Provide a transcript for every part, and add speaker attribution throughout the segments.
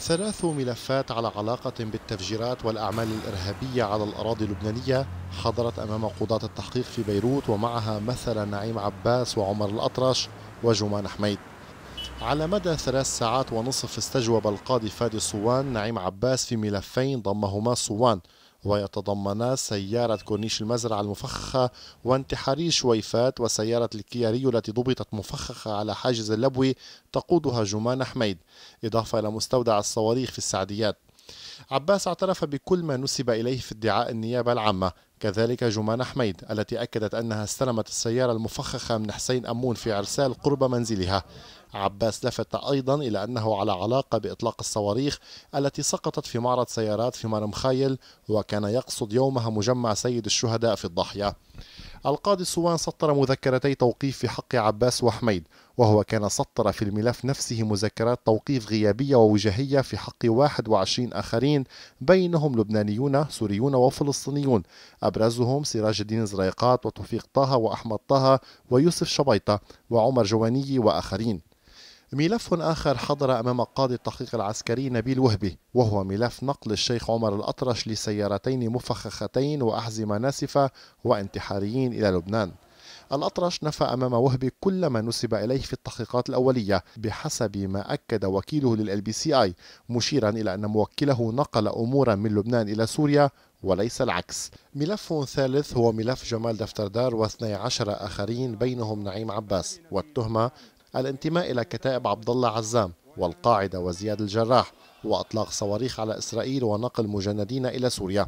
Speaker 1: ثلاث ملفات على علاقة بالتفجيرات والأعمال الإرهابية على الأراضي اللبنانية حضرت أمام قضاة التحقيق في بيروت ومعها مثلا نعيم عباس وعمر الأطرش وجمان حميد على مدى ثلاث ساعات ونصف استجوب القاضي فادي صوان نعيم عباس في ملفين ضمهما صوان ويتضمنا سيارة كورنيش المزرعة المفخخة وانتحاري شويفات وسيارة الكياريو التي ضبطت مفخخة على حاجز اللبوي تقودها جمان حميد إضافة إلى مستودع الصواريخ في السعديات عباس اعترف بكل ما نسب إليه في ادعاء النيابة العامة كذلك جمان حميد التي أكدت أنها استلمت السيارة المفخخة من حسين أمون في عرسال قرب منزلها عباس لفت أيضا إلى أنه على علاقة بإطلاق الصواريخ التي سقطت في معرض سيارات في خايل وكان يقصد يومها مجمع سيد الشهداء في الضاحية القاضي سوان سطر مذكرتي توقيف في حق عباس وحميد وهو كان سطر في الملف نفسه مذكرات توقيف غيابية ووجهية في حق 21 آخرين بينهم لبنانيون سوريون وفلسطينيون أبرزهم سراج الدين زريقات وتوفيق طه وأحمد طه ويوسف شبيطة وعمر جواني وآخرين ملف آخر حضر أمام قاضي التحقيق العسكري نبيل وهبي وهو ملف نقل الشيخ عمر الأطرش لسيارتين مفخختين وأحزمة ناسفة وانتحاريين إلى لبنان الأطرش نفى أمام وهبي كل ما نسب إليه في التحقيقات الأولية بحسب ما أكد وكيله للال بي سي آي مشيرا إلى أن موكله نقل أمورا من لبنان إلى سوريا وليس العكس ملف ثالث هو ملف جمال دفتردار واثني عشر آخرين بينهم نعيم عباس والتهمة الانتماء إلى كتائب عبد الله عزام والقاعدة وزياد الجراح وأطلاق صواريخ على إسرائيل ونقل مجندين إلى سوريا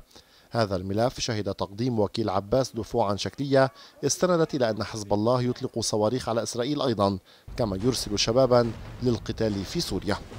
Speaker 1: هذا الملف شهد تقديم وكيل عباس دفوعا شكلية استندت إلى أن حزب الله يطلق صواريخ على إسرائيل أيضا كما يرسل شبابا للقتال في سوريا